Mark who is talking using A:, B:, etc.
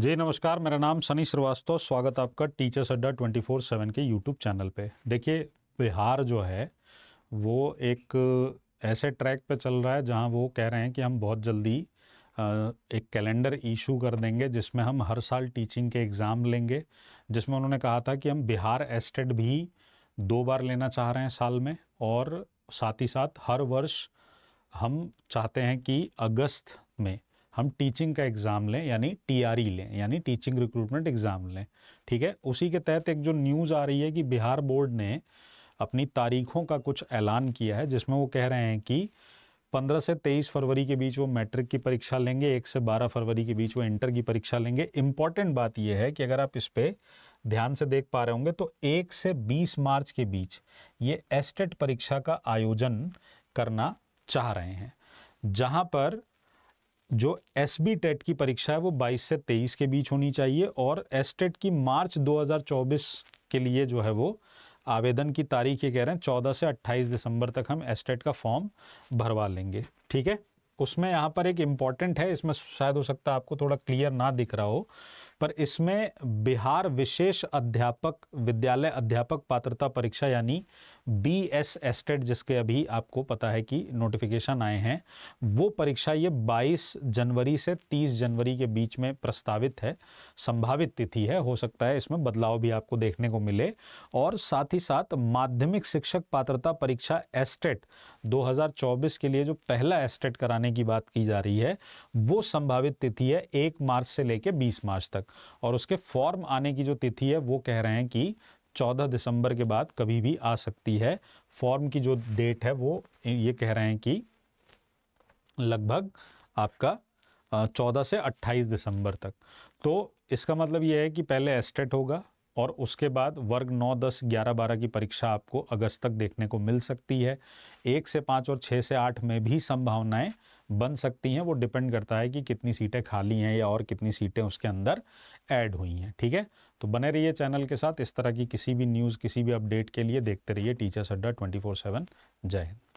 A: जी नमस्कार मेरा नाम सनी श्रीवास्तव स्वागत आपका teachers Adda twenty four seven के यूट्यूब चैनल पे देखिए बिहार जो है वो एक ऐसे ट्रैक पे चल रहा है जहां वो कह रहे हैं कि हम बहुत जल्दी एक कैलेंडर इशू कर देंगे जिसमें हम हर साल टीचिंग के एग्ज़ाम लेंगे जिसमें उन्होंने कहा था कि हम बिहार एस्टेट भी दो बार लेना चाह रहे हैं साल में और साथ ही साथ हर वर्ष हम चाहते हैं कि अगस्त में हम टीचिंग का एग्ज़ाम लें यानी टीआरई e लें यानी टीचिंग रिक्रूटमेंट एग्ज़ाम लें ठीक है उसी के तहत एक जो न्यूज़ आ रही है कि बिहार बोर्ड ने अपनी तारीखों का कुछ ऐलान किया है जिसमें वो कह रहे हैं कि 15 से 23 फरवरी के बीच वो मैट्रिक की परीक्षा लेंगे एक से 12 फरवरी के बीच वो इंटर की परीक्षा लेंगे इम्पॉर्टेंट बात यह है कि अगर आप इस पर ध्यान से देख पा रहे होंगे तो एक से 20 मार्च के बीच ये एस्टेट e परीक्षा का आयोजन करना चाह रहे हैं जहाँ पर जो एस बी टेट की परीक्षा है वो 22 से 23 के बीच होनी चाहिए और एस टेट e की मार्च 2024 के लिए जो है वो आवेदन की तारीख ये कह रहे हैं 14 से 28 दिसंबर तक हम एस टेट e का फॉर्म भरवा लेंगे ठीक है उसमें यहाँ पर एक इम्पॉर्टेंट है इसमें शायद हो सकता है आपको थोड़ा क्लियर ना दिख रहा हो पर इसमें बिहार विशेष अध्यापक विद्यालय अध्यापक पात्रता परीक्षा यानी बी एस एस्टेट जिसके अभी आपको पता है कि नोटिफिकेशन आए हैं वो परीक्षा ये 22 जनवरी से 30 जनवरी के बीच में प्रस्तावित है संभावित तिथि है हो सकता है इसमें बदलाव भी आपको देखने को मिले और साथ ही साथ माध्यमिक शिक्षक पात्रता परीक्षा एस्टेट 2024 के लिए जो पहला एस्टेट कराने की बात की जा रही है वो संभावित तिथि है एक मार्च से लेकर बीस मार्च तक और उसके फॉर्म आने की जो तिथि है वो कह रहे हैं कि 14 दिसंबर के बाद कभी भी आ सकती है फॉर्म की जो डेट है वो ये कह रहे हैं कि लगभग आपका 14 से 28 दिसंबर तक तो इसका मतलब ये है कि पहले एस्टेट e होगा और उसके बाद वर्ग 9, 10, 11, 12 की परीक्षा आपको अगस्त तक देखने को मिल सकती है एक से पाँच और छः से आठ में भी संभावनाएं बन सकती हैं वो डिपेंड करता है कि कितनी सीटें खाली हैं या और कितनी सीटें उसके अंदर ऐड हुई हैं ठीक है तो बने रहिए चैनल के साथ इस तरह की किसी भी न्यूज़ किसी भी अपडेट के लिए देखते रहिए teachers Adda twenty four seven जय हिंद